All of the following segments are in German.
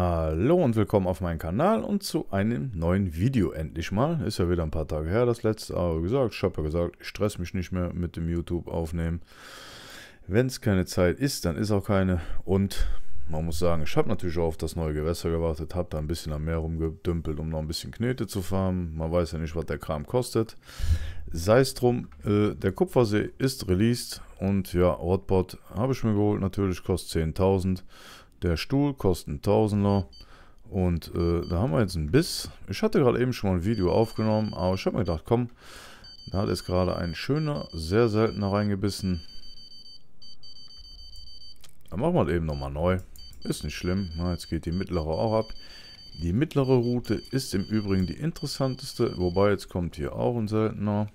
Hallo und willkommen auf meinem Kanal und zu einem neuen Video endlich mal. Ist ja wieder ein paar Tage her das letzte, aber wie gesagt, ich habe ja gesagt, ich stress mich nicht mehr mit dem YouTube aufnehmen. Wenn es keine Zeit ist, dann ist auch keine und man muss sagen, ich habe natürlich auch auf das neue Gewässer gewartet, habe da ein bisschen am Meer rumgedümpelt, um noch ein bisschen Knete zu farmen. Man weiß ja nicht, was der Kram kostet. Sei es drum, äh, der Kupfersee ist released und ja, Hotbot habe ich mir geholt, natürlich kostet 10.000. Der Stuhl kostet einen Tausender. Und äh, da haben wir jetzt einen Biss. Ich hatte gerade eben schon mal ein Video aufgenommen, aber ich habe mir gedacht, komm, da hat jetzt gerade ein schöner, sehr seltener reingebissen. Dann machen wir das eben nochmal neu. Ist nicht schlimm. Na, ne? jetzt geht die mittlere auch ab. Die mittlere Route ist im Übrigen die interessanteste. Wobei, jetzt kommt hier auch ein seltener.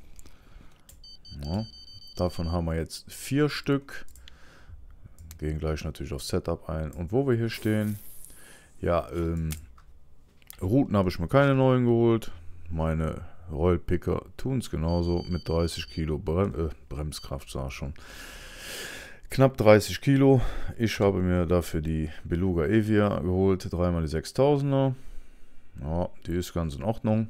Ja, davon haben wir jetzt vier Stück gehen gleich natürlich auf Setup ein. Und wo wir hier stehen, ja, ähm, Routen habe ich mir keine neuen geholt. Meine Royal Picker tun es genauso mit 30 Kilo Brem äh, Bremskraft, sah schon. Knapp 30 Kilo. Ich habe mir dafür die Beluga Evia geholt, dreimal die 6000er. Ja, die ist ganz in Ordnung.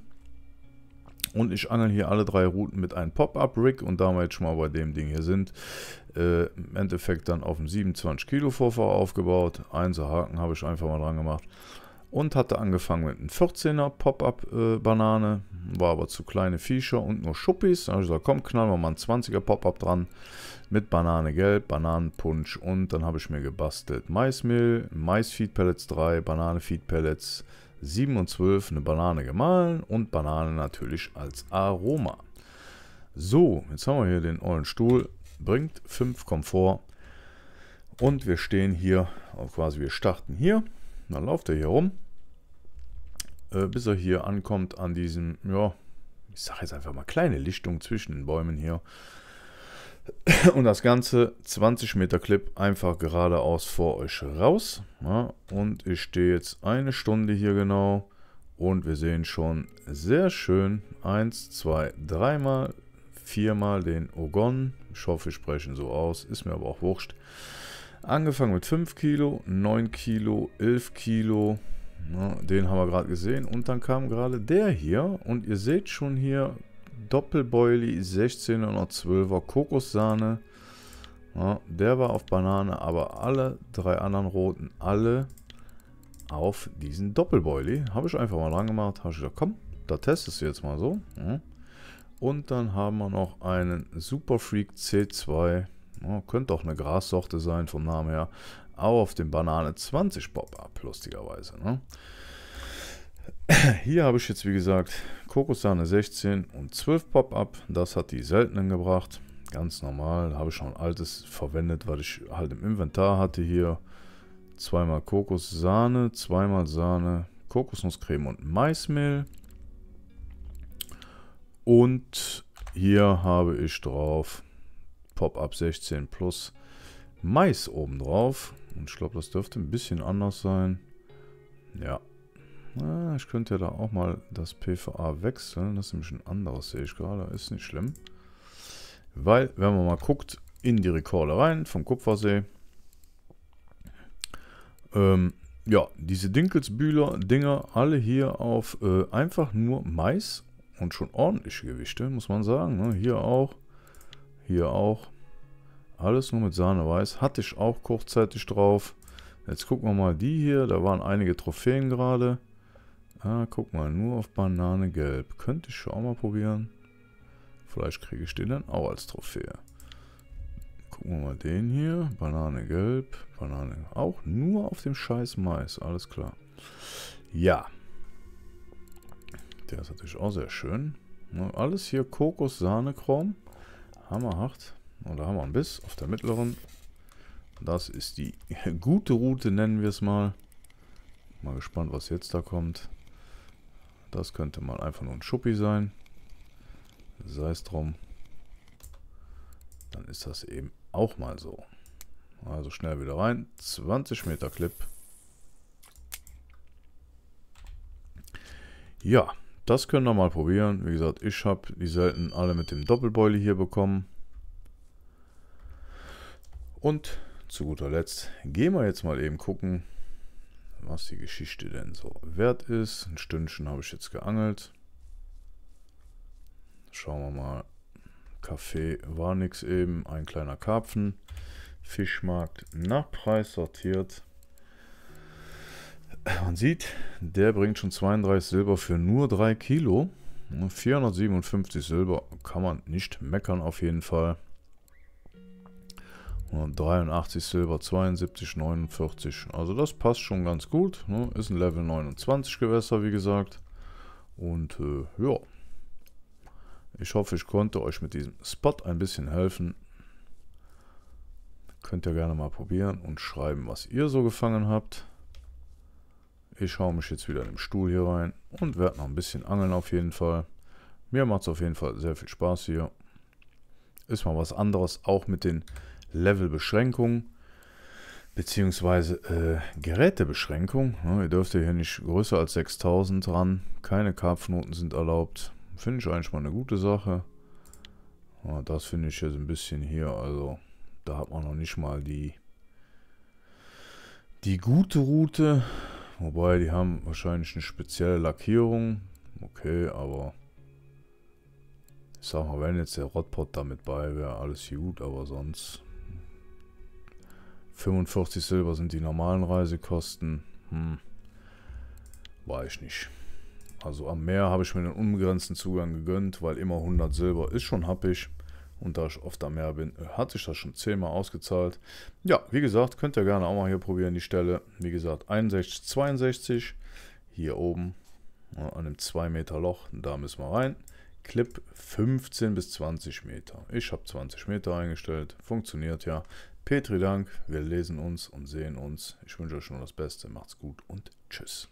Und ich angel hier alle drei Routen mit einem Pop-Up-Rig und da wir jetzt schon mal bei dem Ding hier sind, äh, im Endeffekt dann auf dem 27 Kilo Vorfahr aufgebaut. Einser Haken habe ich einfach mal dran gemacht. Und hatte angefangen mit einem 14er Pop-Up-Banane, äh, war aber zu kleine Viecher und nur Schuppis. Da habe ich gesagt, komm, knallen wir mal einen 20er Pop-Up dran mit Banane Gelb, Bananenpunsch und dann habe ich mir gebastelt Maismehl, Mais-Feed-Pellets 3, Banane-Feed-Pellets, 7 und 12 eine Banane gemahlen und Banane natürlich als Aroma. So, jetzt haben wir hier den ollen Stuhl, bringt 5 Komfort und wir stehen hier, also quasi wir starten hier, dann läuft er hier rum, äh, bis er hier ankommt an diesem, ja, ich sage jetzt einfach mal kleine Lichtung zwischen den Bäumen hier. Und das Ganze 20 Meter Clip einfach geradeaus vor euch raus. Ja, und ich stehe jetzt eine Stunde hier genau. Und wir sehen schon sehr schön eins, zwei, dreimal, viermal den Ogon. Ich hoffe, ich spreche ihn so aus. Ist mir aber auch wurscht. Angefangen mit 5 Kilo, 9 Kilo, 11 Kilo. Ja, den haben wir gerade gesehen. Und dann kam gerade der hier. Und ihr seht schon hier Doppelbeuli 16 und 12er Kokossahne. Ja, der war auf Banane, aber alle drei anderen roten, alle auf diesen Doppelbeuli. Habe ich einfach mal dran gemacht. Habe ich gesagt, komm, da testest du jetzt mal so. Ja. Und dann haben wir noch einen Super Freak C2. Ja, könnte auch eine Grassorte sein vom Namen her. Aber auf dem Banane 20 Pop-Up, lustigerweise. Ne? Hier habe ich jetzt wie gesagt Kokosahne 16 und 12 Pop-Up. Das hat die seltenen gebracht. Ganz normal. Habe ich schon altes verwendet, was ich halt im Inventar hatte hier. Zweimal Kokossahne, zweimal Sahne, Kokosnusscreme und Maismehl. Und hier habe ich drauf Pop-Up 16 plus Mais oben drauf. Und ich glaube, das dürfte ein bisschen anders sein. Ja, na, ich könnte ja da auch mal das PVA wechseln. Das ist nämlich ein anderes, sehe ich gerade. Ist nicht schlimm. Weil, wenn man mal guckt, in die Rekorde rein vom Kupfersee. Ähm, ja, diese Dinkelsbühler Dinger alle hier auf äh, einfach nur Mais und schon ordentliche Gewichte, muss man sagen. Ne? Hier auch, hier auch. Alles nur mit Sahneweiß. Hatte ich auch kurzzeitig drauf. Jetzt gucken wir mal die hier. Da waren einige Trophäen gerade. Ah, guck mal, nur auf Banane gelb. Könnte ich schon auch mal probieren. Vielleicht kriege ich den dann auch als Trophäe. Gucken wir mal den hier. Banane gelb. Banane auch nur auf dem scheiß Mais. Alles klar. Ja. Der ist natürlich auch sehr schön. Ne, alles hier Kokos, Sahne, Chrom. Hammerhart. Und da haben wir einen Biss auf der mittleren. Das ist die gute Route, nennen wir es mal. Mal gespannt, was jetzt da kommt. Das könnte mal einfach nur ein Schuppi sein. Sei es drum. Dann ist das eben auch mal so. Also schnell wieder rein. 20 Meter Clip. Ja, das können wir mal probieren. Wie gesagt, ich habe die selten alle mit dem Doppelbeule hier bekommen. Und zu guter Letzt gehen wir jetzt mal eben gucken, was die Geschichte denn so wert ist. Ein Stündchen habe ich jetzt geangelt. Schauen wir mal. Kaffee war nichts eben. Ein kleiner Karpfen. Fischmarkt nach Preis sortiert. Man sieht, der bringt schon 32 Silber für nur 3 Kilo. 457 Silber kann man nicht meckern auf jeden Fall. 83 Silber, 72, 49. Also das passt schon ganz gut. Ne? Ist ein Level 29 Gewässer, wie gesagt. Und äh, ja. Ich hoffe, ich konnte euch mit diesem Spot ein bisschen helfen. Könnt ihr gerne mal probieren und schreiben, was ihr so gefangen habt. Ich hau mich jetzt wieder in den Stuhl hier rein und werde noch ein bisschen angeln auf jeden Fall. Mir macht es auf jeden Fall sehr viel Spaß hier. Ist mal was anderes, auch mit den Levelbeschränkung beziehungsweise äh, Gerätebeschränkung. Ja, ihr dürft hier nicht größer als 6000 ran. Keine Karpfnoten sind erlaubt. Finde ich eigentlich mal eine gute Sache. Ja, das finde ich jetzt ein bisschen hier. Also da hat man noch nicht mal die, die gute Route. Wobei, die haben wahrscheinlich eine spezielle Lackierung. Okay, aber ich sag mal, wenn jetzt der Rotpot damit bei wäre, alles gut, aber sonst 45 Silber sind die normalen Reisekosten. Hm. Weiß ich nicht. Also am Meer habe ich mir einen unbegrenzten Zugang gegönnt, weil immer 100 Silber ist schon happig. Und da ich oft am Meer bin, äh, hat sich das schon 10 Mal ausgezahlt. Ja, wie gesagt, könnt ihr gerne auch mal hier probieren, die Stelle. Wie gesagt, 61, 62. Hier oben an einem 2 Meter Loch, da müssen wir rein. Clip 15 bis 20 Meter. Ich habe 20 Meter eingestellt, funktioniert ja. Petri Dank, wir lesen uns und sehen uns. Ich wünsche euch nur das Beste, macht's gut und tschüss.